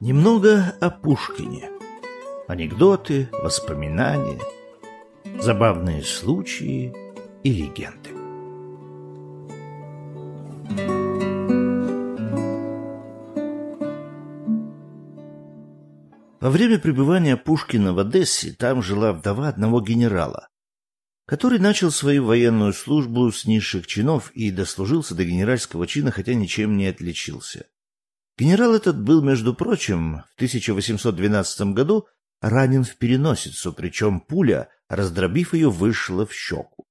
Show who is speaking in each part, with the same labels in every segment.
Speaker 1: Немного о Пушкине. Анекдоты, воспоминания, забавные случаи и легенды. Во время пребывания Пушкина в Одессе там жила вдова одного генерала, который начал свою военную службу с низших чинов и дослужился до генеральского чина, хотя ничем не отличился. Генерал этот был, между прочим, в 1812 году ранен в переносицу, причем пуля, раздробив ее, вышла в щеку.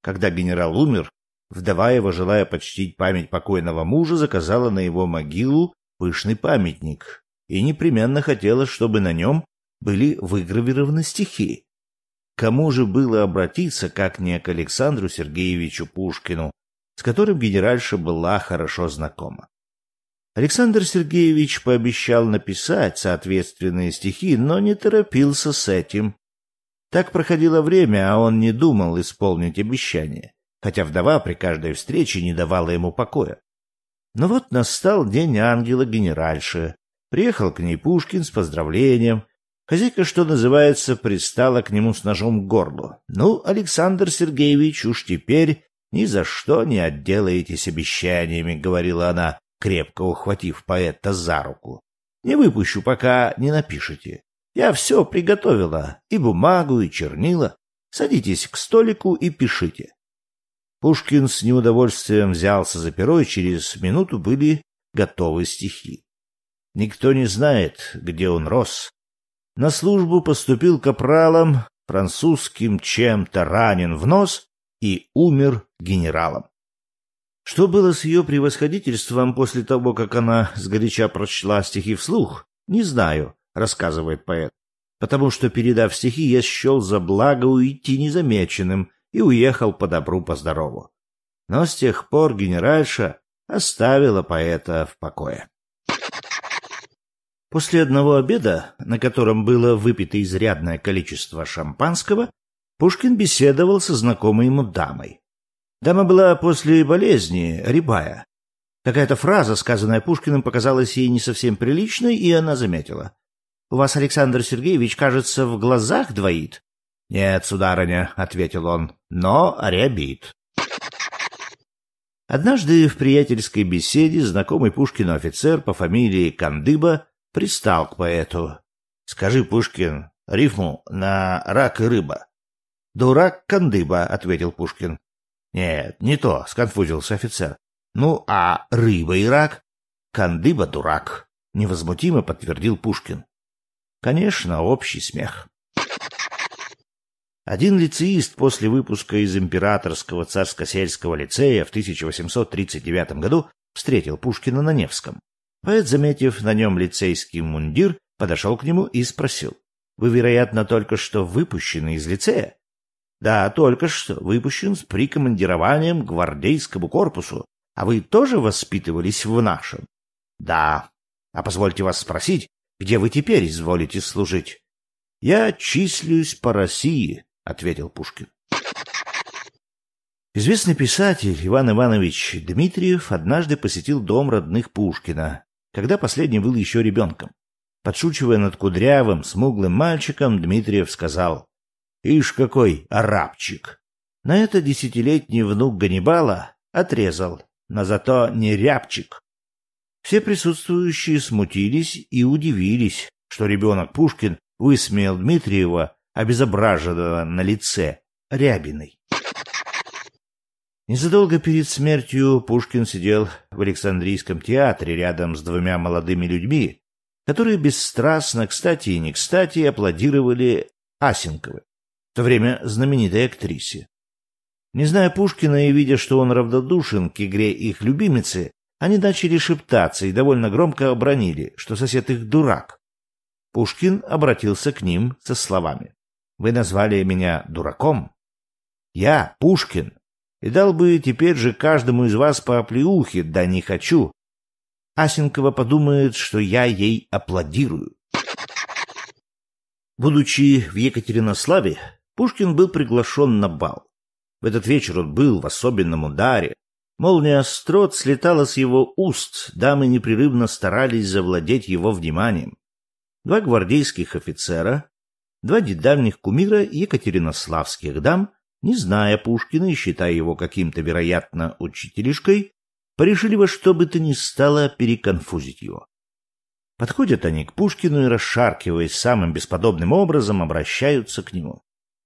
Speaker 1: Когда генерал умер, вдова его, желая почтить память покойного мужа, заказала на его могилу пышный памятник, и непременно хотелось, чтобы на нем были выгравированы стихи. Кому же было обратиться, как не к Александру Сергеевичу Пушкину, с которым генеральша была хорошо знакома. Александр Сергеевич пообещал написать соответственные стихи, но не торопился с этим. Так проходило время, а он не думал исполнить обещание, хотя вдова при каждой встрече не давала ему покоя. Но вот настал день ангела генеральши. Приехал к ней Пушкин с поздравлением. Хозяйка, что называется, пристала к нему с ножом к горлу. «Ну, Александр Сергеевич, уж теперь ни за что не отделаетесь обещаниями», — говорила она, крепко ухватив поэта за руку. «Не выпущу, пока не напишете. Я все приготовила, и бумагу, и чернила. Садитесь к столику и пишите». Пушкин с неудовольствием взялся за перо, и через минуту были готовы стихи. Никто не знает, где он рос. На службу поступил капралом, французским чем-то ранен в нос и умер генералом. Что было с ее превосходительством после того, как она сгоряча прочла стихи вслух, не знаю, рассказывает поэт, потому что, передав стихи, я счел за благо уйти незамеченным и уехал по добру, по здорову. Но с тех пор генеральша оставила поэта в покое. После одного обеда, на котором было выпито изрядное количество шампанского, Пушкин беседовал со знакомой ему дамой. Дама была после болезни рябая. Какая-то фраза, сказанная Пушкиным, показалась ей не совсем приличной, и она заметила. «У вас, Александр Сергеевич, кажется, в глазах двоит?» «Нет, сударыня», — ответил он, — «но рябит». Однажды в приятельской беседе знакомый Пушкину офицер по фамилии Кандыба пристал к поэту. «Скажи, Пушкин, рифму на рак и рыба». «Дурак кандыба», — ответил Пушкин. «Нет, не то», — сконфузился офицер. «Ну, а рыба и рак?» «Кандыба дурак», — невозмутимо подтвердил Пушкин. Конечно, общий смех. Один лицеист после выпуска из Императорского царско-сельского лицея в 1839 году встретил Пушкина на Невском. Поэт, заметив на нем лицейский мундир, подошел к нему и спросил. «Вы, вероятно, только что выпущены из лицея?» «Да, только что. Выпущен с прикомандированием к гвардейскому корпусу. А вы тоже воспитывались в нашем?» «Да. А позвольте вас спросить, где вы теперь изволите служить?» «Я числюсь по России», — ответил Пушкин. Известный писатель Иван Иванович Дмитриев однажды посетил дом родных Пушкина, когда последний был еще ребенком. Подшучивая над кудрявым, смуглым мальчиком, Дмитриев сказал «Ишь какой арабчик!» На это десятилетний внук Ганнибала отрезал, но зато не рябчик. Все присутствующие смутились и удивились, что ребенок Пушкин высмеял Дмитриева, обезображенного на лице, рябиной. Незадолго перед смертью Пушкин сидел в Александрийском театре рядом с двумя молодыми людьми, которые бесстрастно, кстати и не кстати, аплодировали Асенковой, в то время знаменитой актрисе. Не зная Пушкина и видя, что он равнодушен к игре их любимицы, они начали шептаться и довольно громко обронили, что сосед их дурак. Пушкин обратился к ним со словами. «Вы назвали меня дураком? Я, Пушкин, и дал бы теперь же каждому из вас по оплеухе, да не хочу. Асенкова подумает, что я ей аплодирую. Будучи в Екатеринославе, Пушкин был приглашен на бал. В этот вечер он был в особенном ударе. Молния строт слетала с его уст, дамы непрерывно старались завладеть его вниманием. Два гвардейских офицера, два дедальных кумира екатеринославских дам — не зная Пушкина и считая его каким-то, вероятно, учителишкой, порешили во что бы то ни стало переконфузить его. Подходят они к Пушкину и, расшаркиваясь самым бесподобным образом, обращаются к нему.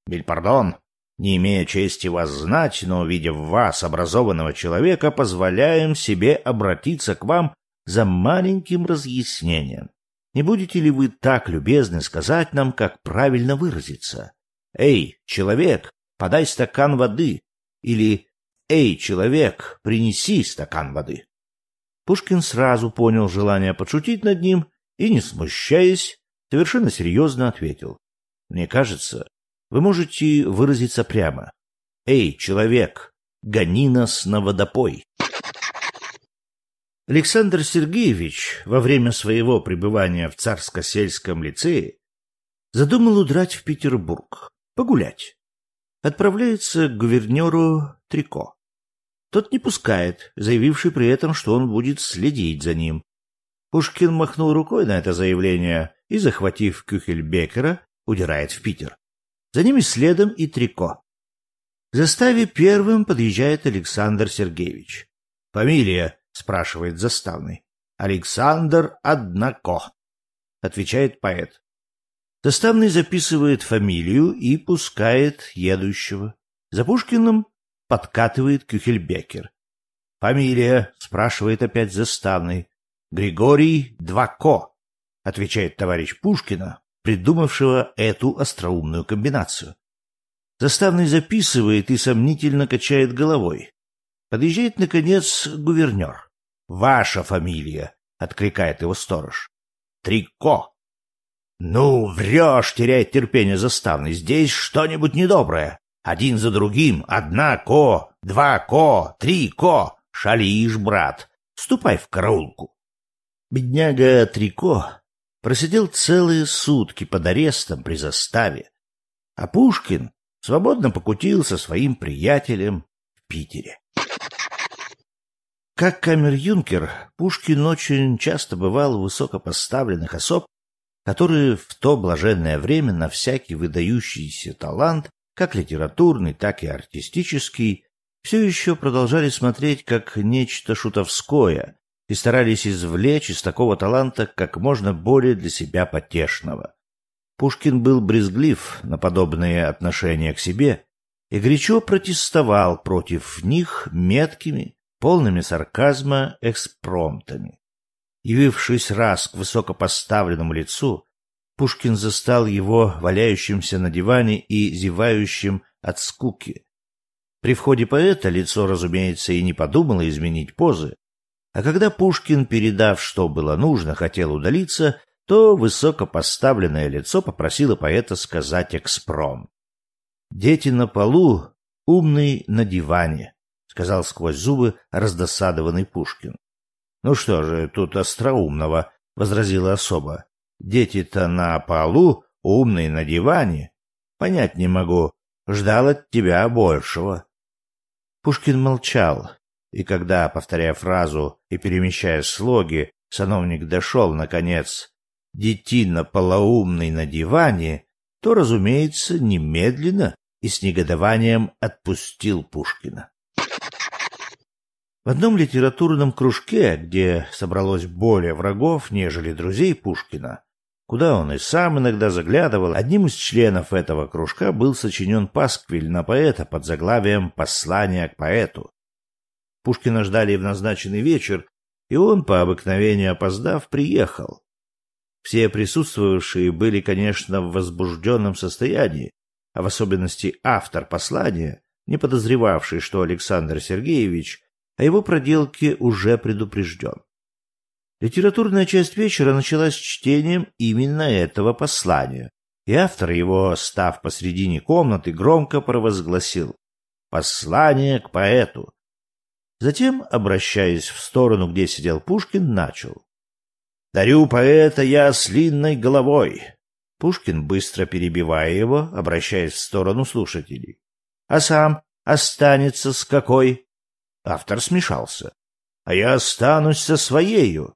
Speaker 1: «Бельпардон, не имея чести вас знать, но, увидев вас, образованного человека, позволяем себе обратиться к вам за маленьким разъяснением. Не будете ли вы так любезны сказать нам, как правильно выразиться? Эй, человек, подай стакан воды» или «Эй, человек, принеси стакан воды». Пушкин сразу понял желание подшутить над ним и, не смущаясь, совершенно серьезно ответил. «Мне кажется, вы можете выразиться прямо. Эй, человек, гони нас на водопой». Александр Сергеевич во время своего пребывания в Царско-сельском лицее задумал удрать в Петербург, погулять отправляется к гувернеру Трико. Тот не пускает, заявивший при этом, что он будет следить за ним. Пушкин махнул рукой на это заявление и, захватив Кюхельбекера, удирает в Питер. За ними следом и Трико. В заставе первым подъезжает Александр Сергеевич. «Фамилия?» — спрашивает заставный. «Александр Однако», — отвечает поэт. Доставный записывает фамилию и пускает едущего. За Пушкиным подкатывает Кюхельбекер. «Фамилия?» — спрашивает опять заставный. «Григорий Двако», — отвечает товарищ Пушкина, придумавшего эту остроумную комбинацию. Заставный записывает и сомнительно качает головой. Подъезжает, наконец, гувернер. «Ваша фамилия», — откликает его сторож. «Трико», «Ну, врешь!» — теряет терпение заставный. «Здесь что-нибудь недоброе. Один за другим. Одна ко, два ко, три ко. Шалишь, брат. Ступай в караулку». Бедняга Трико просидел целые сутки под арестом при заставе. А Пушкин свободно покутился своим приятелем в Питере. Как камер-юнкер, Пушкин очень часто бывал у высокопоставленных особ которые в то блаженное время на всякий выдающийся талант, как литературный, так и артистический, все еще продолжали смотреть как нечто шутовское и старались извлечь из такого таланта как можно более для себя потешного. Пушкин был брезглив на подобные отношения к себе и горячо протестовал против них меткими, полными сарказма экспромтами. Явившись раз к высокопоставленному лицу, Пушкин застал его валяющимся на диване и зевающим от скуки. При входе поэта лицо, разумеется, и не подумало изменить позы. А когда Пушкин, передав, что было нужно, хотел удалиться, то высокопоставленное лицо попросило поэта сказать экспромт. «Дети на полу, умный на диване», — сказал сквозь зубы раздосадованный Пушкин. Ну что же, тут остроумного, возразила особа. Дети-то на полу, умные на диване. Понять не могу, ждал от тебя большего. Пушкин молчал, и когда, повторяя фразу и перемещая слоги, сановник дошел, наконец, детина полоумный на диване, то, разумеется, немедленно и с негодованием отпустил Пушкина. В одном литературном кружке, где собралось более врагов, нежели друзей Пушкина, куда он и сам иногда заглядывал, одним из членов этого кружка был сочинен пасквиль на поэта под заглавием «Послание к поэту». Пушкина ждали в назначенный вечер, и он, по обыкновению опоздав, приехал. Все присутствовавшие были, конечно, в возбужденном состоянии, а в особенности автор послания, не подозревавший, что Александр Сергеевич о а его проделке уже предупрежден. Литературная часть вечера началась чтением именно этого послания, и автор его, став посредине комнаты, громко провозгласил «Послание к поэту». Затем, обращаясь в сторону, где сидел Пушкин, начал «Дарю поэта я с линной головой». Пушкин, быстро перебивая его, обращаясь в сторону слушателей. «А сам останется с какой?» Автор смешался. «А я останусь со своею».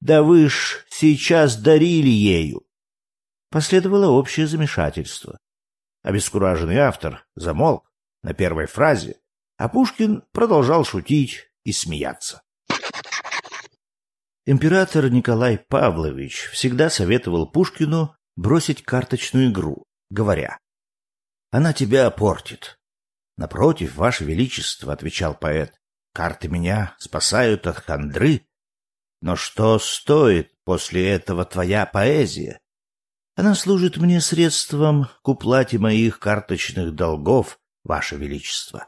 Speaker 1: «Да вы ж сейчас дарили ею». Последовало общее замешательство. Обескураженный автор замолк на первой фразе, а Пушкин продолжал шутить и смеяться. Император Николай Павлович всегда советовал Пушкину бросить карточную игру, говоря, «Она тебя портит, Напротив, ваше величество, отвечал поэт, карты меня спасают от хандры. Но что стоит после этого твоя поэзия? Она служит мне средством к уплате моих карточных долгов, ваше величество.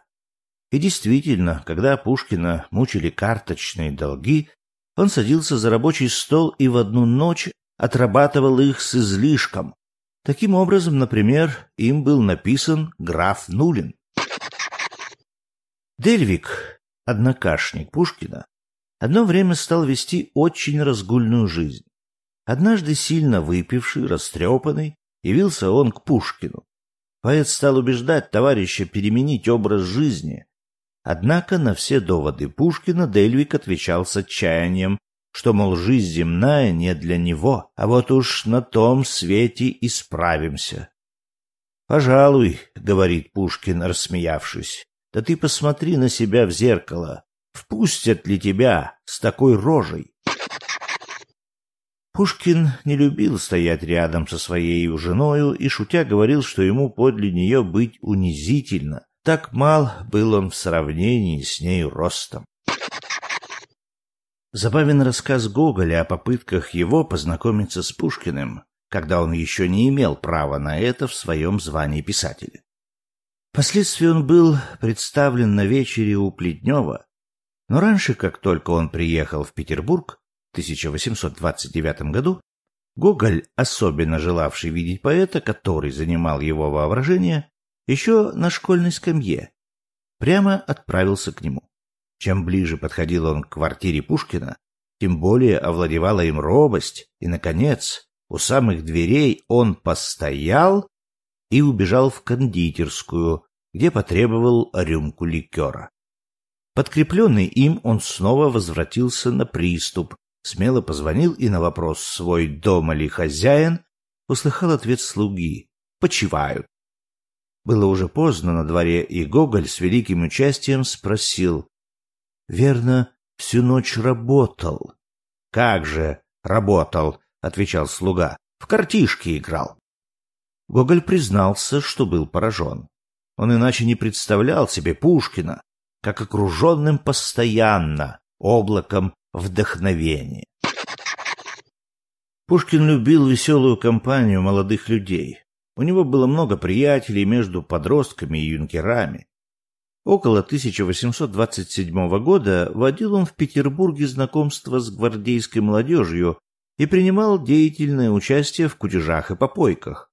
Speaker 1: И действительно, когда Пушкина мучили карточные долги, он садился за рабочий стол и в одну ночь отрабатывал их с излишком. Таким образом, например, им был написан граф Нулин. Дельвик, однокашник Пушкина, одно время стал вести очень разгульную жизнь. Однажды сильно выпивший, растрепанный, явился он к Пушкину. Поэт стал убеждать товарища переменить образ жизни. Однако на все доводы Пушкина Дельвик отвечал с отчаянием, что, мол, жизнь земная не для него, а вот уж на том свете и справимся. «Пожалуй», — говорит Пушкин, рассмеявшись, да ты посмотри на себя в зеркало. Впустят ли тебя с такой рожей? Пушкин не любил стоять рядом со своей женою и, шутя, говорил, что ему подле нее быть унизительно. Так мал был он в сравнении с ней ростом. Забавен рассказ Гоголя о попытках его познакомиться с Пушкиным, когда он еще не имел права на это в своем звании писателя. Впоследствии он был представлен на вечере у Пледнева, но раньше, как только он приехал в Петербург в 1829 году, Гоголь, особенно желавший видеть поэта, который занимал его воображение, еще на школьной скамье, прямо отправился к нему. Чем ближе подходил он к квартире Пушкина, тем более овладевала им робость, и, наконец, у самых дверей он постоял и убежал в кондитерскую, где потребовал рюмку ликера. Подкрепленный им, он снова возвратился на приступ, смело позвонил и на вопрос «свой дома ли хозяин?» услыхал ответ слуги «почивают». Было уже поздно на дворе, и Гоголь с великим участием спросил «Верно, всю ночь работал?» «Как же работал?» — отвечал слуга. «В картишки играл». Гоголь признался, что был поражен. Он иначе не представлял себе Пушкина, как окруженным постоянно облаком вдохновения. Пушкин любил веселую компанию молодых людей. У него было много приятелей между подростками и юнкерами. Около 1827 года водил он в Петербурге знакомство с гвардейской молодежью и принимал деятельное участие в кутежах и попойках.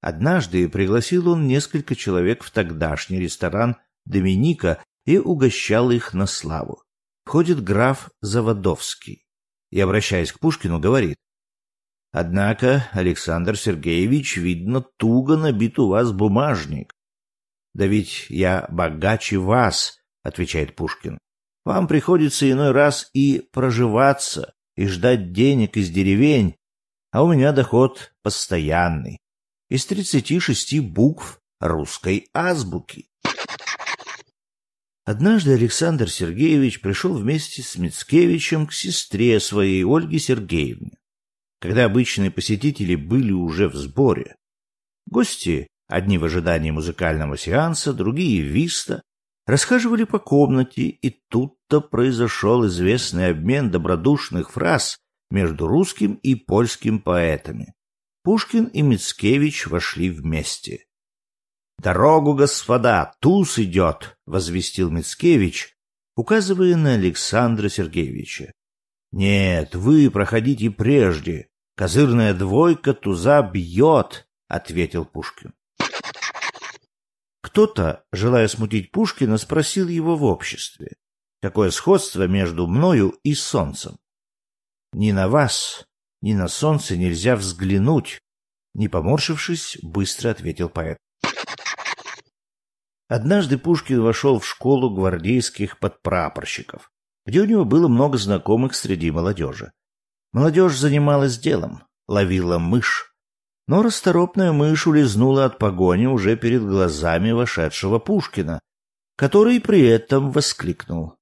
Speaker 1: Однажды пригласил он несколько человек в тогдашний ресторан Доминика и угощал их на славу. Входит граф Заводовский и, обращаясь к Пушкину, говорит. «Однако, Александр Сергеевич, видно, туго набит у вас бумажник». «Да ведь я богаче вас», — отвечает Пушкин. «Вам приходится иной раз и проживаться, и ждать денег из деревень, а у меня доход постоянный из 36 букв русской азбуки. Однажды Александр Сергеевич пришел вместе с Мицкевичем к сестре своей Ольге Сергеевне, когда обычные посетители были уже в сборе. Гости, одни в ожидании музыкального сеанса, другие — виста, расхаживали по комнате, и тут-то произошел известный обмен добродушных фраз между русским и польским поэтами. Пушкин и Мицкевич вошли вместе. «Дорогу, господа, туз идет!» — возвестил Мицкевич, указывая на Александра Сергеевича. «Нет, вы проходите прежде. Козырная двойка туза бьет!» — ответил Пушкин. Кто-то, желая смутить Пушкина, спросил его в обществе. Какое сходство между мною и солнцем? Не на вас, ни на солнце нельзя взглянуть, не поморщившись, быстро ответил поэт. Однажды Пушкин вошел в школу гвардейских подпрапорщиков, где у него было много знакомых среди молодежи. Молодежь занималась делом, ловила мышь, но расторопная мышь улизнула от погони уже перед глазами вошедшего Пушкина, который при этом воскликнул: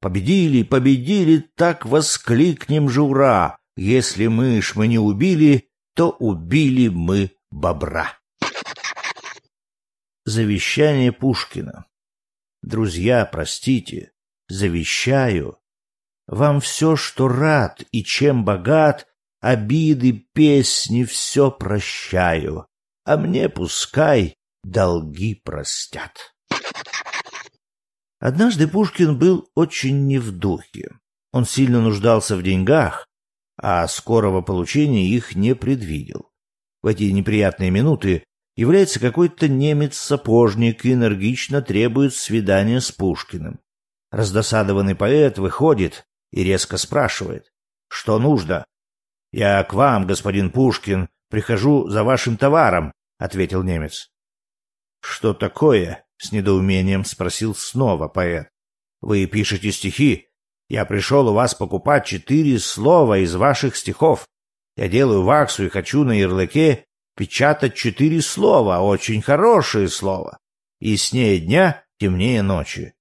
Speaker 1: "Победили, победили, так воскликнем же ура!" Если мышь мы не убили, то убили мы бобра. Завещание Пушкина. Друзья, простите, завещаю вам все, что рад и чем богат, обиды, песни, все прощаю, а мне пускай долги простят. Однажды Пушкин был очень не в духе. Он сильно нуждался в деньгах, а скорого получения их не предвидел. В эти неприятные минуты является какой-то немец-сапожник и энергично требует свидания с Пушкиным. Раздосадованный поэт выходит и резко спрашивает, что нужно. «Я к вам, господин Пушкин, прихожу за вашим товаром», — ответил немец. «Что такое?» — с недоумением спросил снова поэт. «Вы пишете стихи, я пришел у вас покупать четыре слова из ваших стихов. Я делаю ваксу и хочу на ярлыке печатать четыре слова, очень хорошие слова. И Яснее дня, темнее ночи.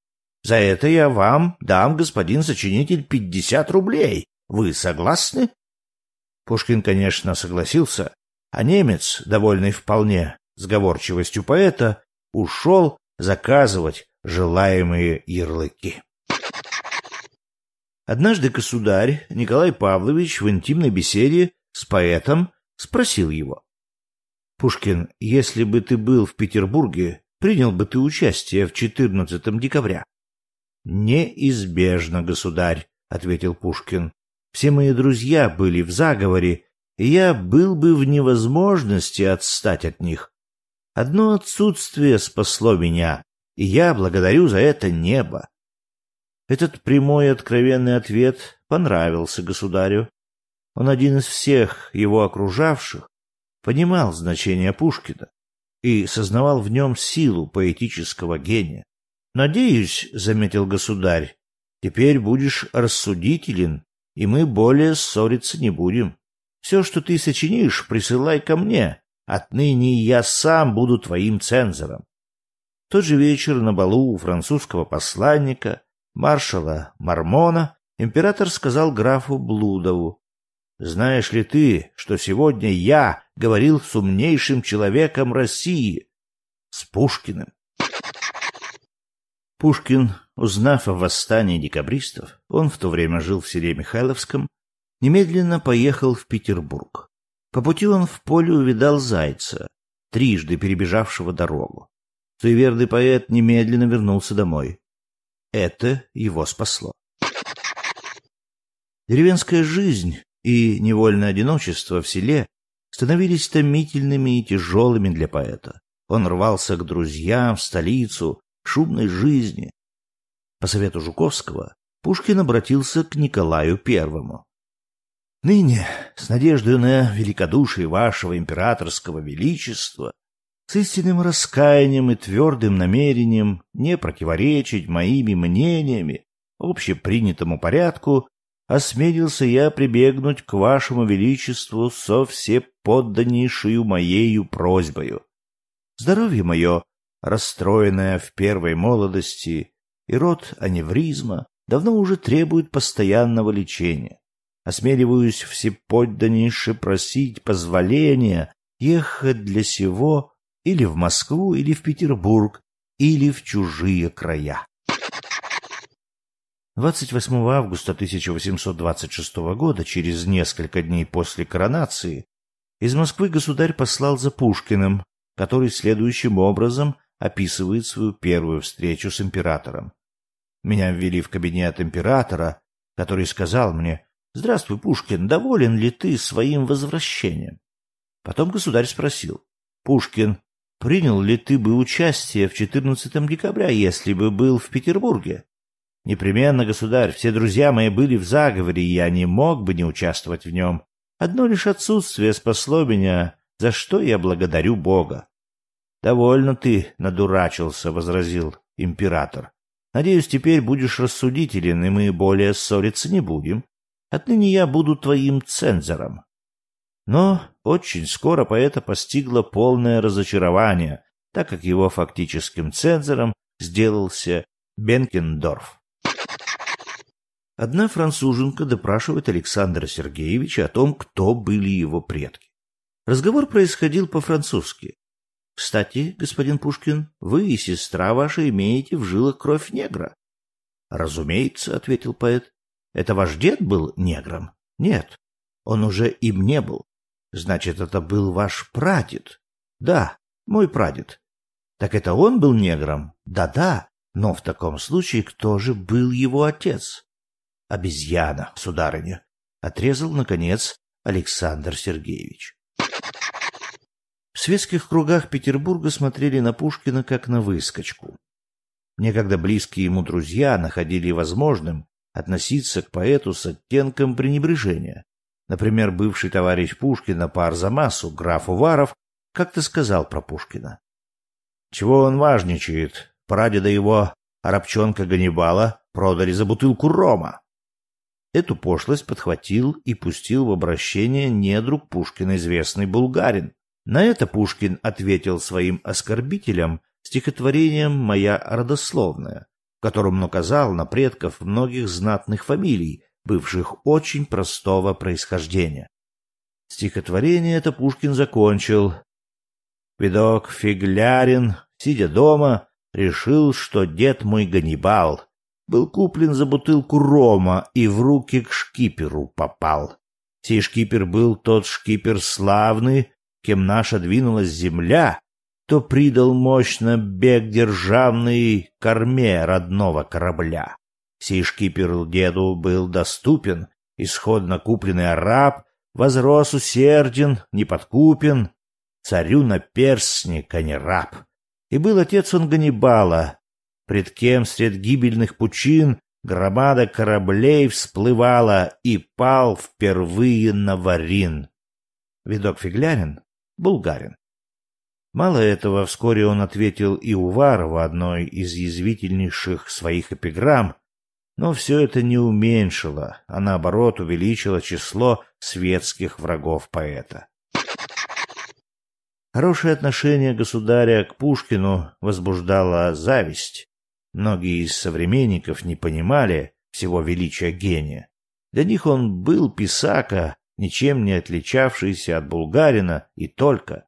Speaker 1: За это я вам дам, господин сочинитель, пятьдесят рублей. Вы согласны? Пушкин, конечно, согласился, а немец, довольный вполне сговорчивостью поэта, ушел заказывать желаемые ярлыки. Однажды государь Николай Павлович в интимной беседе с поэтом спросил его. «Пушкин, если бы ты был в Петербурге, принял бы ты участие в 14 декабря?» «Неизбежно, государь», — ответил Пушкин. «Все мои друзья были в заговоре, и я был бы в невозможности отстать от них. Одно отсутствие спасло меня, и я благодарю за это небо. Этот прямой и откровенный ответ понравился государю. Он один из всех его окружавших понимал значение Пушкина и сознавал в нем силу поэтического гения. «Надеюсь», — заметил государь, — «теперь будешь рассудителен, и мы более ссориться не будем. Все, что ты сочинишь, присылай ко мне. Отныне я сам буду твоим цензором». В тот же вечер на балу у французского посланника — маршала Мормона император сказал графу Блудову, «Знаешь ли ты, что сегодня я говорил с умнейшим человеком России, с Пушкиным?» Пушкин, узнав о восстании декабристов, он в то время жил в селе Михайловском, немедленно поехал в Петербург. По пути он в поле увидал зайца, трижды перебежавшего дорогу. Суеверный поэт немедленно вернулся домой. Это его спасло. Деревенская жизнь и невольное одиночество в селе становились томительными и тяжелыми для поэта. Он рвался к друзьям, в столицу, шумной жизни. По совету Жуковского Пушкин обратился к Николаю Первому. «Ныне, с надеждой на великодушие вашего императорского величества, с истинным раскаянием и твердым намерением не противоречить моими мнениями общепринятому порядку, осмелился я прибегнуть к вашему величеству со всеподданнейшую моею просьбою. Здоровье мое, расстроенное в первой молодости, и род аневризма давно уже требует постоянного лечения. Осмеливаюсь всеподданнейше просить позволения ехать для сего или в Москву, или в Петербург, или в чужие края. 28 августа 1826 года, через несколько дней после коронации, из Москвы государь послал за Пушкиным, который следующим образом описывает свою первую встречу с императором. Меня ввели в кабинет императора, который сказал мне «Здравствуй, Пушкин, доволен ли ты своим возвращением?» Потом государь спросил «Пушкин, Принял ли ты бы участие в 14 декабря, если бы был в Петербурге? Непременно, государь, все друзья мои были в заговоре, и я не мог бы не участвовать в нем. Одно лишь отсутствие спасло меня, за что я благодарю Бога. Довольно ты надурачился, возразил император. Надеюсь, теперь будешь рассудителен, и мы более ссориться не будем. Отныне я буду твоим цензором. Но очень скоро поэта постигло полное разочарование, так как его фактическим цензором сделался Бенкендорф. Одна француженка допрашивает Александра Сергеевича о том, кто были его предки. Разговор происходил по-французски. «Кстати, господин Пушкин, вы и сестра ваша имеете в жилах кровь негра». «Разумеется», — ответил поэт. «Это ваш дед был негром?» «Нет, он уже им не был. Значит, это был ваш прадед. Да, мой прадед. Так это он был негром? Да-да, но в таком случае кто же был его отец? Обезьяна, сударыня. Отрезал, наконец, Александр Сергеевич. В светских кругах Петербурга смотрели на Пушкина как на выскочку. Некогда близкие ему друзья находили возможным относиться к поэту с оттенком пренебрежения. Например, бывший товарищ Пушкина по Арзамасу, граф Уваров, как-то сказал про Пушкина. Чего он важничает? Прадеда его, арабчонка Ганнибала, продали за бутылку рома. Эту пошлость подхватил и пустил в обращение недруг Пушкина известный булгарин. На это Пушкин ответил своим оскорбителям стихотворением «Моя родословная», в котором наказал на предков многих знатных фамилий, бывших очень простого происхождения. Стихотворение это Пушкин закончил. Видок Фиглярин, сидя дома, решил, что дед мой Ганнибал был куплен за бутылку рома и в руки к шкиперу попал. Сей шкипер был тот шкипер славный, кем наша двинулась земля, то придал мощно бег державный корме родного корабля. Сей шкипер деду был доступен, исходно купленный араб, возрос усерден, не подкупен царю на наперстник, а не раб. И был отец он Ганнибала, пред кем сред гибельных пучин громада кораблей всплывала и пал впервые на варин. Видок фиглярин, булгарин. Мало этого, вскоре он ответил и Уварова одной из язвительнейших своих эпиграмм, но все это не уменьшило, а наоборот увеличило число светских врагов поэта. Хорошее отношение государя к Пушкину возбуждало зависть. Многие из современников не понимали всего величия гения. Для них он был писака, ничем не отличавшийся от булгарина и только.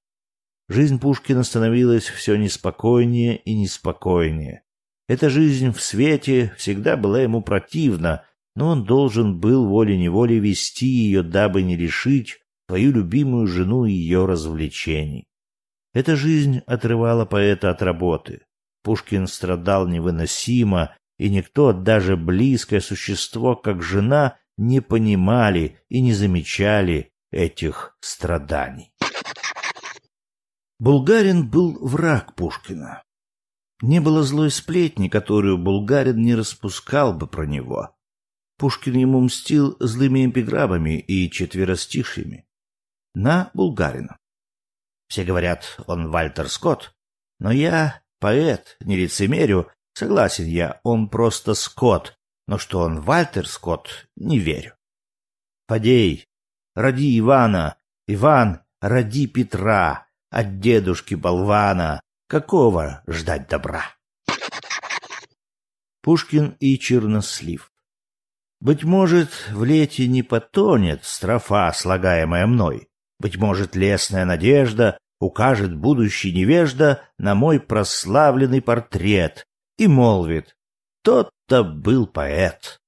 Speaker 1: Жизнь Пушкина становилась все неспокойнее и неспокойнее. Эта жизнь в свете всегда была ему противна, но он должен был волей-неволей вести ее, дабы не лишить свою любимую жену и ее развлечений. Эта жизнь отрывала поэта от работы. Пушкин страдал невыносимо, и никто, даже близкое существо, как жена, не понимали и не замечали этих страданий. Булгарин был враг Пушкина. Не было злой сплетни, которую Булгарин не распускал бы про него. Пушкин ему мстил злыми эпиграммами и четверостишьями. На Булгарина. Все говорят, он Вальтер Скотт, но я поэт, не лицемерю, согласен я, он просто Скотт, но что он Вальтер Скотт, не верю. Фадей, роди Ивана, Иван, роди Петра, от дедушки болвана, Какого ждать добра? Пушкин и Чернослив. Быть может, в лете не потонет строфа, слагаемая мной. Быть может, лесная надежда укажет будущий невежда на мой прославленный портрет и молвит «Тот-то был поэт».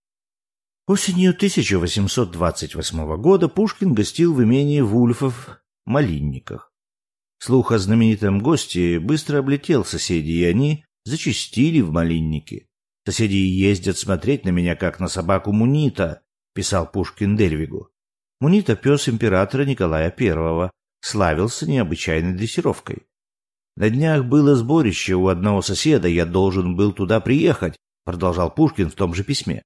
Speaker 1: Осенью 1828 года Пушкин гостил в имении Вульфов в Малинниках. Слух о знаменитом госте быстро облетел соседей, и они зачистили в малиннике. Соседи ездят смотреть на меня, как на собаку Мунита, писал Пушкин Дельвигу. Мунита, пес императора Николая I, славился необычайной дрессировкой. На днях было сборище у одного соседа, я должен был туда приехать, продолжал Пушкин в том же письме.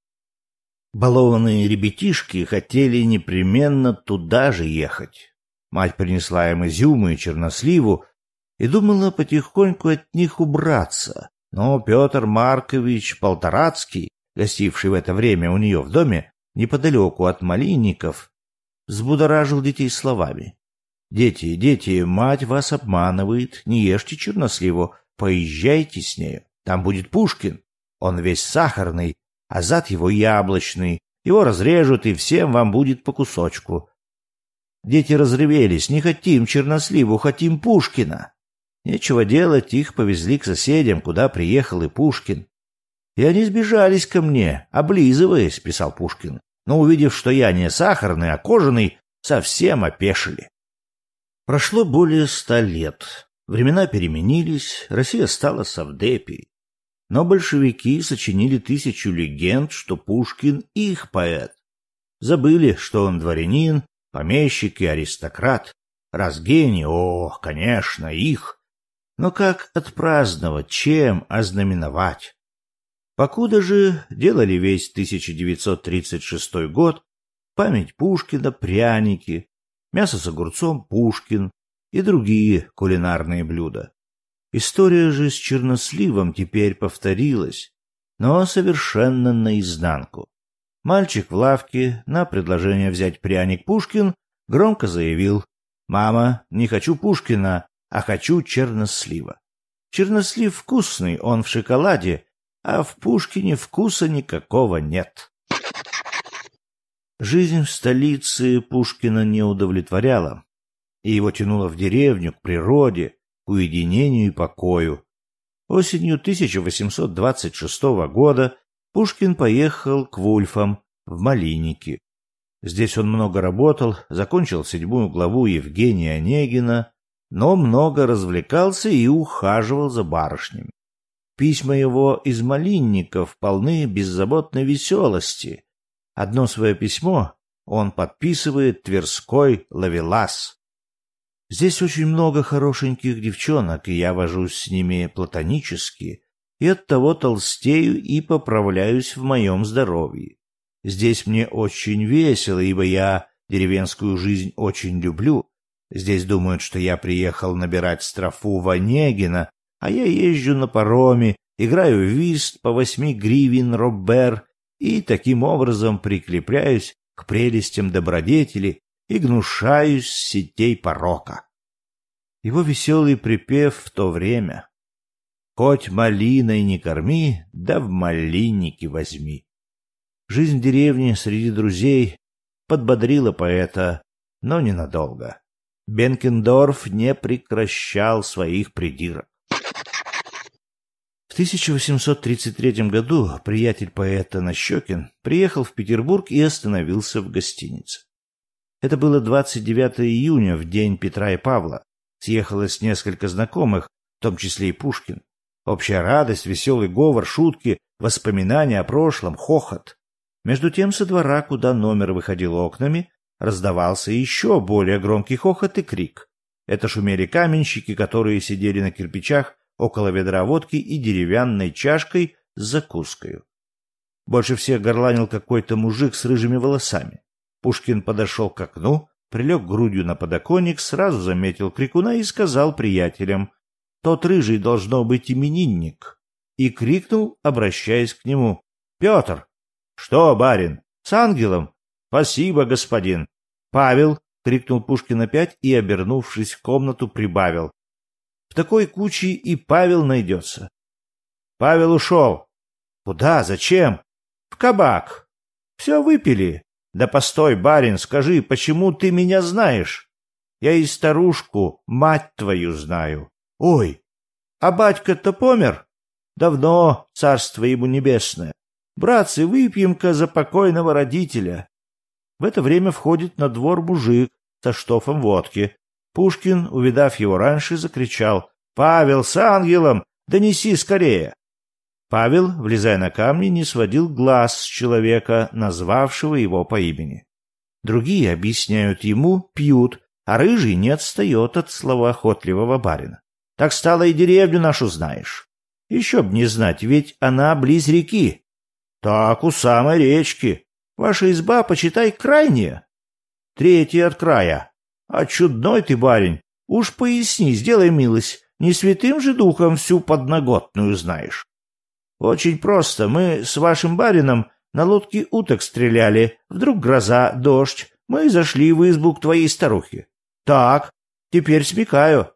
Speaker 1: Балованные ребятишки хотели непременно туда же ехать. Мать принесла им изюмы и черносливу и думала потихоньку от них убраться. Но Петр Маркович Полторацкий, гостивший в это время у нее в доме, неподалеку от Малинников, взбудоражил детей словами. «Дети, дети, мать вас обманывает, не ешьте черносливу, поезжайте с нею, там будет Пушкин, он весь сахарный, а зад его яблочный, его разрежут и всем вам будет по кусочку, Дети разревелись. Не хотим черносливу, хотим Пушкина. Нечего делать, их повезли к соседям, куда приехал и Пушкин. И они сбежались ко мне, облизываясь, писал Пушкин. Но увидев, что я не сахарный, а кожаный, совсем опешили. Прошло более ста лет. Времена переменились, Россия стала совдепией. Но большевики сочинили тысячу легенд, что Пушкин их поэт. Забыли, что он дворянин, Помещики, и аристократ. Разгени, о, конечно, их. Но как отпраздновать, чем ознаменовать? Покуда же делали весь 1936 год, память Пушкина, пряники, мясо с огурцом Пушкин и другие кулинарные блюда. История же с черносливом теперь повторилась, но совершенно наизнанку. Мальчик в лавке на предложение взять пряник Пушкин громко заявил «Мама, не хочу Пушкина, а хочу чернослива». Чернослив вкусный, он в шоколаде, а в Пушкине вкуса никакого нет. Жизнь в столице Пушкина не удовлетворяла, и его тянуло в деревню, к природе, к уединению и покою. Осенью 1826 года Пушкин поехал к Вульфам в Малиники. Здесь он много работал, закончил седьмую главу Евгения Онегина, но много развлекался и ухаживал за барышнями. Письма его из Малинников полны беззаботной веселости. Одно свое письмо он подписывает Тверской Лавелас. Здесь очень много хорошеньких девчонок, и я вожусь с ними платонически, и оттого толстею и поправляюсь в моем здоровье. Здесь мне очень весело, ибо я деревенскую жизнь очень люблю. Здесь думают, что я приехал набирать страфу в Онегина, а я езжу на пароме, играю в вист по восьми гривен роббер и таким образом прикрепляюсь к прелестям добродетели и гнушаюсь сетей порока. Его веселый припев в то время Хоть малиной не корми, да в малиннике возьми. Жизнь в деревне среди друзей подбодрила поэта, но ненадолго. Бенкендорф не прекращал своих придирок. В 1833 году приятель поэта Нащекин приехал в Петербург и остановился в гостинице. Это было 29 июня, в день Петра и Павла. Съехалось несколько знакомых, в том числе и Пушкин. Общая радость, веселый говор, шутки, воспоминания о прошлом, хохот. Между тем со двора, куда номер выходил окнами, раздавался еще более громкий хохот и крик. Это шумели каменщики, которые сидели на кирпичах около ведра водки и деревянной чашкой с закуской. Больше всех горланил какой-то мужик с рыжими волосами. Пушкин подошел к окну, прилег грудью на подоконник, сразу заметил крикуна и сказал приятелям тот рыжий должно быть именинник. И крикнул, обращаясь к нему. «Петр!» «Что, барин? С ангелом?» «Спасибо, господин!» «Павел!» — крикнул Пушкин опять и, обернувшись в комнату, прибавил. «В такой куче и Павел найдется!» «Павел ушел!» «Куда? Зачем?» «В кабак!» «Все выпили!» «Да постой, барин, скажи, почему ты меня знаешь?» «Я и старушку, мать твою, знаю!» Ой, а батька-то помер? Давно, царство ему небесное. Братцы, выпьем-ка за покойного родителя. В это время входит на двор мужик со штофом водки. Пушкин, увидав его раньше, закричал «Павел, с ангелом! Донеси скорее!» Павел, влезая на камни, не сводил глаз с человека, назвавшего его по имени. Другие объясняют ему, пьют, а рыжий не отстает от словоохотливого барина. Так стало и деревню нашу знаешь. Еще б не знать, ведь она близ реки. Так, у самой речки. Ваша изба, почитай, крайняя. Третья от края. А чудной ты, барин. Уж поясни, сделай милость. Не святым же духом всю подноготную знаешь. Очень просто. Мы с вашим барином на лодке уток стреляли. Вдруг гроза, дождь. Мы зашли в избу к твоей старухе. Так, теперь смекаю.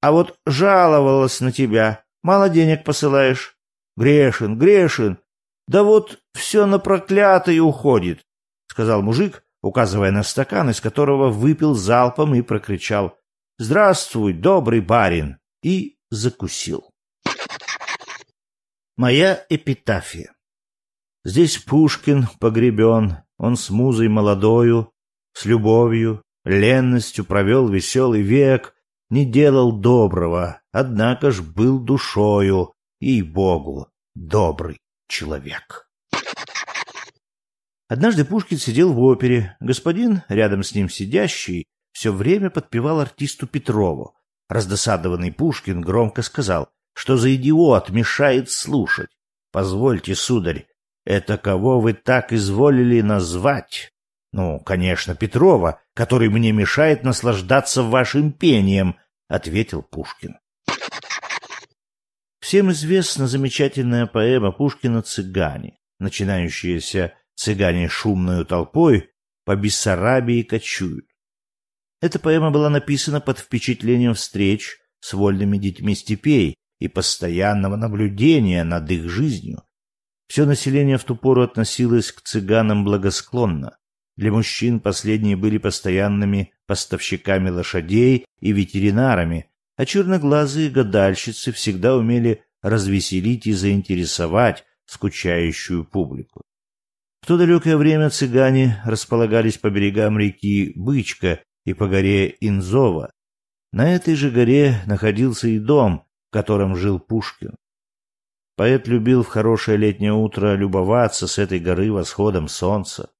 Speaker 1: А вот жаловалась на тебя. Мало денег посылаешь. Грешен, грешен. Да вот все на проклятый уходит, сказал мужик, указывая на стакан, из которого выпил залпом и прокричал «Здравствуй, добрый барин!» и закусил. Моя эпитафия. Здесь Пушкин погребен, он с музой молодою, с любовью, ленностью провел веселый век, не делал доброго, однако ж был душою, и богу, добрый человек. Однажды Пушкин сидел в опере. Господин, рядом с ним сидящий, все время подпевал артисту Петрову. Раздосадованный Пушкин громко сказал, что за идиот мешает слушать. «Позвольте, сударь, это кого вы так изволили назвать?» Ну, конечно, Петрова, который мне мешает наслаждаться вашим пением, ответил Пушкин. Всем известна замечательная поэма Пушкина «Цыгане», начинающаяся «Цыгане шумною толпой по Бессарабии кочуют». Эта поэма была написана под впечатлением встреч с вольными детьми степей и постоянного наблюдения над их жизнью. Все население в ту пору относилось к цыганам благосклонно. Для мужчин последние были постоянными поставщиками лошадей и ветеринарами, а черноглазые гадальщицы всегда умели развеселить и заинтересовать скучающую публику. В то далекое время цыгане располагались по берегам реки Бычка и по горе Инзова. На этой же горе находился и дом, в котором жил Пушкин. Поэт любил в хорошее летнее утро любоваться с этой горы восходом солнца.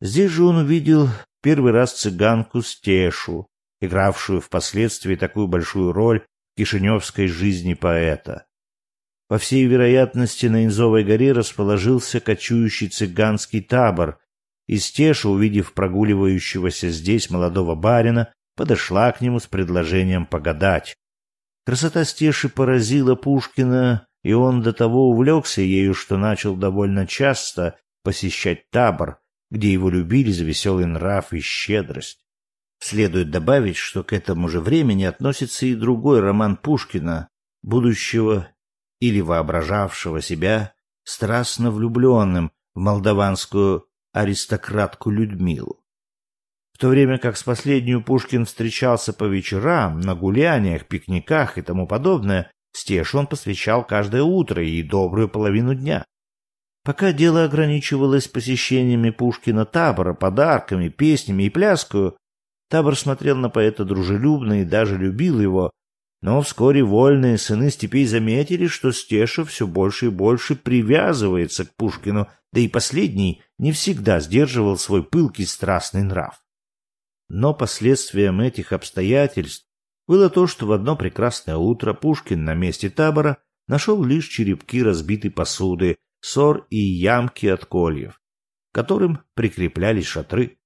Speaker 1: Здесь же он увидел первый раз цыганку Стешу, игравшую впоследствии такую большую роль в кишиневской жизни поэта. По всей вероятности, на Инзовой горе расположился кочующий цыганский табор, и Стеша, увидев прогуливающегося здесь молодого барина, подошла к нему с предложением погадать. Красота Стеши поразила Пушкина, и он до того увлекся ею, что начал довольно часто посещать табор, где его любили за веселый нрав и щедрость. Следует добавить, что к этому же времени относится и другой роман Пушкина, будущего или воображавшего себя страстно влюбленным в молдаванскую аристократку Людмилу. В то время как с последнюю Пушкин встречался по вечерам, на гуляниях, пикниках и тому подобное, Стеж он посвящал каждое утро и добрую половину дня. Пока дело ограничивалось посещениями Пушкина табора, подарками, песнями и пляскою, табор смотрел на поэта дружелюбно и даже любил его, но вскоре вольные сыны степей заметили, что Стеша все больше и больше привязывается к Пушкину, да и последний не всегда сдерживал свой пылкий страстный нрав. Но последствием этих обстоятельств было то, что в одно прекрасное утро Пушкин на месте табора нашел лишь черепки разбитой посуды, сор и ямки от кольев, которым прикреплялись шатры.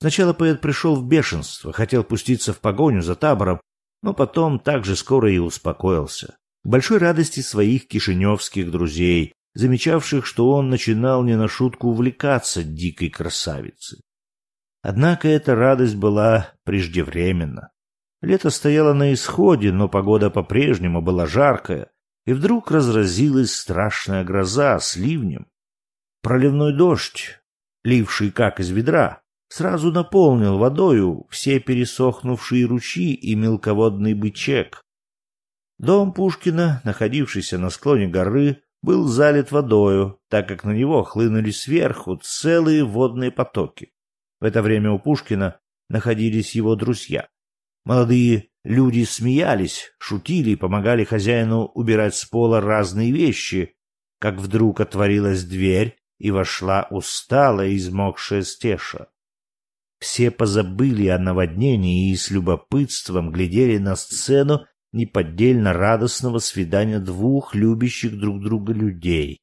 Speaker 1: Сначала поэт пришел в бешенство, хотел пуститься в погоню за табором, но потом так же скоро и успокоился. К большой радости своих кишиневских друзей, замечавших, что он начинал не на шутку увлекаться дикой красавицей. Однако эта радость была преждевременна. Лето стояло на исходе, но погода по-прежнему была жаркая, и вдруг разразилась страшная гроза с ливнем. Проливной дождь, ливший как из ведра, сразу наполнил водою все пересохнувшие ручьи и мелководный бычек. Дом Пушкина, находившийся на склоне горы, был залит водою, так как на него хлынули сверху целые водные потоки. В это время у Пушкина находились его друзья. Молодые Люди смеялись, шутили и помогали хозяину убирать с пола разные вещи, как вдруг отворилась дверь и вошла усталая измокшая стеша. Все позабыли о наводнении и с любопытством глядели на сцену неподдельно радостного свидания двух любящих друг друга людей.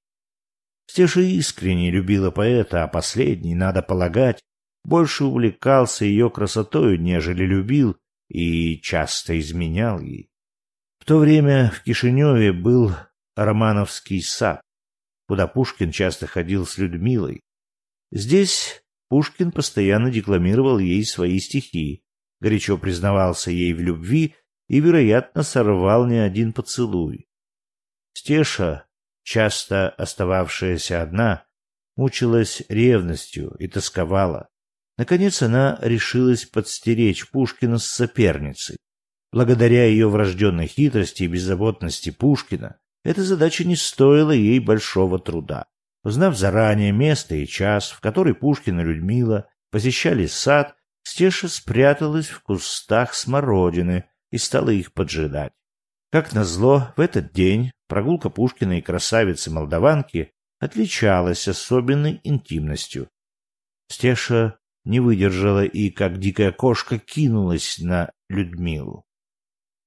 Speaker 1: Стеша искренне любила поэта, а последний, надо полагать, больше увлекался ее красотою, нежели любил, и часто изменял ей. В то время в Кишиневе был Романовский сад, куда Пушкин часто ходил с Людмилой. Здесь Пушкин постоянно декламировал ей свои стихи, горячо признавался ей в любви и, вероятно, сорвал не один поцелуй. Стеша, часто остававшаяся одна, мучилась ревностью и тосковала. Наконец она решилась подстеречь Пушкина с соперницей. Благодаря ее врожденной хитрости и беззаботности Пушкина, эта задача не стоила ей большого труда. Узнав заранее место и час, в который Пушкина и Людмила посещали сад, Стеша спряталась в кустах смородины и стала их поджидать. Как назло, в этот день прогулка Пушкина и красавицы-молдаванки отличалась особенной интимностью. Стеша не выдержала и, как дикая кошка, кинулась на Людмилу.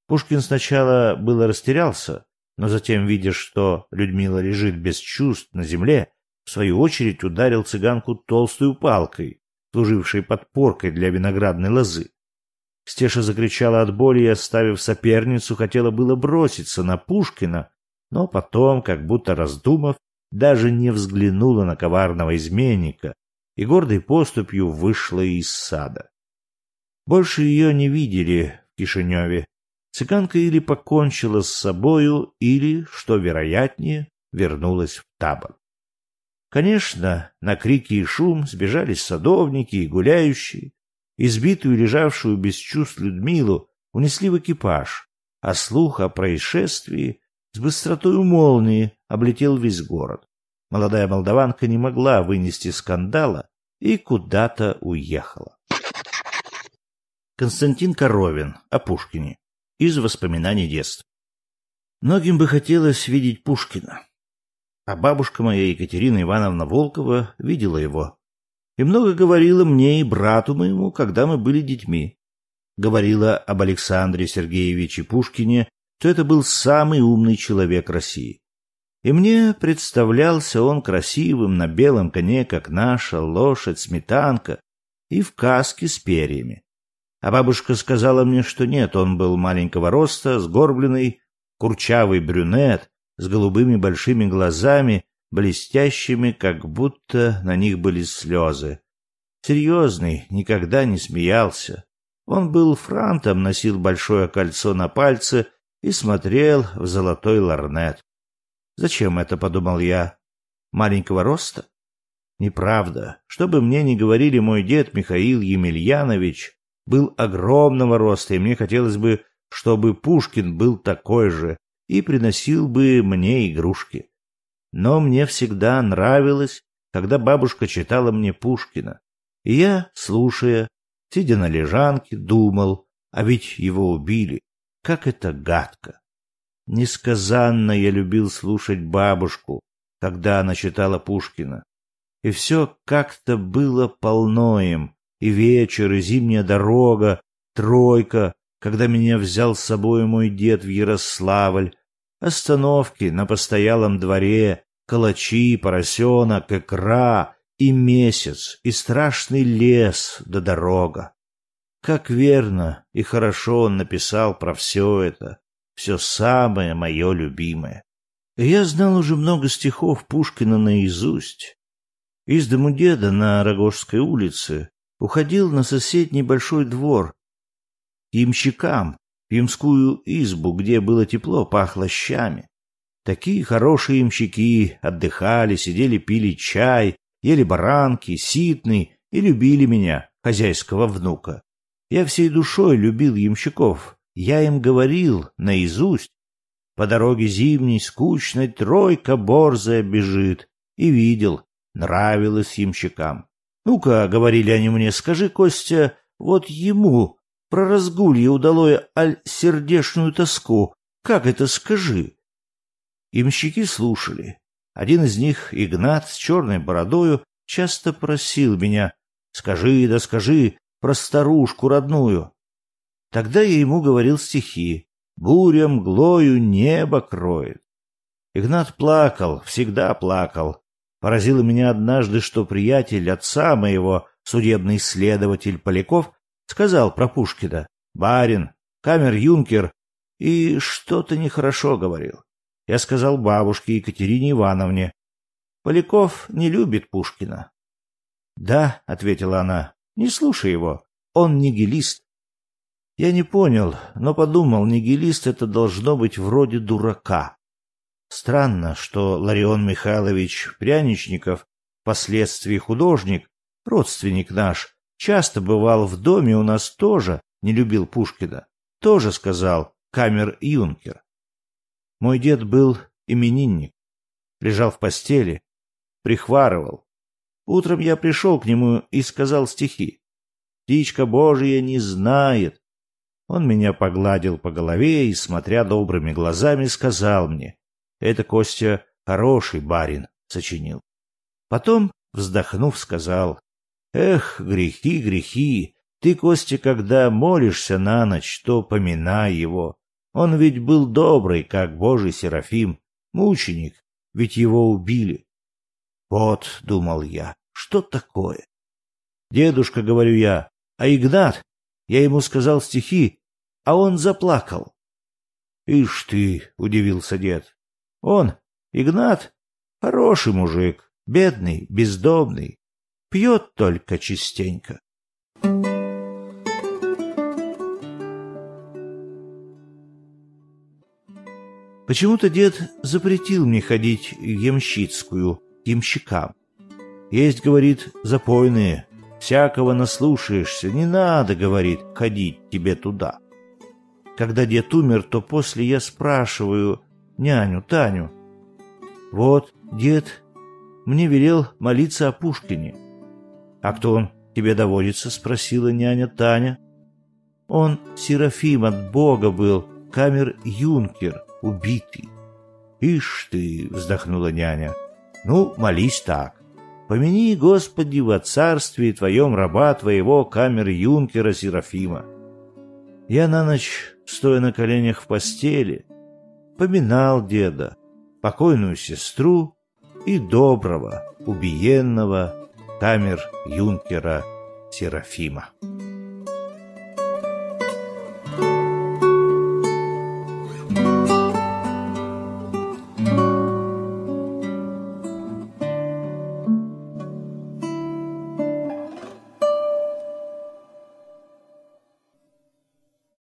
Speaker 1: Пушкин сначала было растерялся, но затем, видя, что Людмила лежит без чувств на земле, в свою очередь ударил цыганку толстой палкой, служившей подпоркой для виноградной лозы. Стеша закричала от боли и, оставив соперницу, хотела было броситься на Пушкина, но потом, как будто раздумав, даже не взглянула на коварного изменника, и гордой поступью вышла из сада. Больше ее не видели в Кишиневе. Цыганка или покончила с собою, или, что вероятнее, вернулась в табор. Конечно, на крики и шум сбежались садовники и гуляющие. Избитую, лежавшую без чувств Людмилу, унесли в экипаж, а слух о происшествии с быстротой молнии облетел весь город. Молодая молдаванка не могла вынести скандала и куда-то уехала. Константин Коровин о Пушкине из воспоминаний детства. Многим бы хотелось видеть Пушкина. А бабушка моя Екатерина Ивановна Волкова видела его. И много говорила мне и брату моему, когда мы были детьми. Говорила об Александре Сергеевиче Пушкине, что это был самый умный человек России. И мне представлялся он красивым на белом коне, как наша лошадь-сметанка, и в каске с перьями. А бабушка сказала мне, что нет, он был маленького роста, сгорбленный, курчавый брюнет с голубыми большими глазами, блестящими, как будто на них были слезы. Серьезный, никогда не смеялся. Он был франтом, носил большое кольцо на пальце и смотрел в золотой лорнет. Зачем это, подумал я. Маленького роста? Неправда. чтобы мне не говорили, мой дед Михаил Емельянович был огромного роста, и мне хотелось бы, чтобы Пушкин был такой же и приносил бы мне игрушки. Но мне всегда нравилось, когда бабушка читала мне Пушкина. И я, слушая, сидя на лежанке, думал, а ведь его убили. Как это гадко! Несказанно я любил слушать бабушку, когда она читала Пушкина. И все как-то было полно им. И вечер, и зимняя дорога, тройка, когда меня взял с собой мой дед в Ярославль, остановки на постоялом дворе, калачи, поросенок, икра и месяц, и страшный лес да дорога. Как верно и хорошо он написал про все это все самое мое любимое. я знал уже много стихов Пушкина наизусть. Из дому деда на Рогожской улице уходил на соседний большой двор к ямщикам, в ямскую избу, где было тепло, пахло щами. Такие хорошие ямщики отдыхали, сидели, пили чай, ели баранки, ситный и любили меня, хозяйского внука. Я всей душой любил ямщиков, я им говорил наизусть. По дороге зимней скучной тройка борзая бежит. И видел, нравилось ямщикам. «Ну-ка», — говорили они мне, — «скажи, Костя, вот ему про разгулье удалое аль сердечную тоску. Как это скажи?» Имщики слушали. Один из них, Игнат с черной бородою, часто просил меня «Скажи, да скажи про старушку родную». Тогда я ему говорил стихи «Буря мглою небо кроет». Игнат плакал, всегда плакал. Поразило меня однажды, что приятель отца моего, судебный следователь Поляков, сказал про Пушкина «Барин, камер-юнкер» и что-то нехорошо говорил. Я сказал бабушке Екатерине Ивановне. «Поляков не любит Пушкина». «Да», — ответила она, — «не слушай его. Он нигилист. Я не понял, но подумал, нигилист это должно быть вроде дурака. Странно, что Ларион Михайлович Пряничников, впоследствии художник, родственник наш, часто бывал в доме у нас тоже, не любил Пушкина, тоже сказал камер-юнкер. Мой дед был именинник, лежал в постели, прихварывал. Утром я пришел к нему и сказал стихи. «Птичка Божья не знает, он меня погладил по голове и, смотря добрыми глазами, сказал мне, «Это, Костя, хороший барин», — сочинил. Потом, вздохнув, сказал, «Эх, грехи, грехи, ты, Костя, когда молишься на ночь, то поминай его. Он ведь был добрый, как божий Серафим, мученик, ведь его убили». «Вот», — думал я, — «что такое?» «Дедушка, — говорю я, — а Игнат, я ему сказал стихи, а он заплакал. Ишь ты, удивился дед. Он, Игнат, хороший мужик, бедный, бездомный, пьет только частенько. Почему-то дед запретил мне ходить в ямщицкую, к ямщикам. Есть, говорит, запойные, всякого наслушаешься, не надо, говорит, ходить тебе туда. Когда дед умер, то после я спрашиваю няню Таню. Вот дед мне велел молиться о Пушкине. А кто он тебе доводится? спросила няня Таня. Он Серафим от Бога был, камер-юнкер, убитый. Ишь ты, вздохнула няня. Ну, молись так. Помяни, Господи, во царстве твоем раба твоего камер-юнкера Серафима. Я на ночь, стоя на коленях в постели, поминал деда, покойную сестру и доброго, убиенного камер-юнкера Серафима.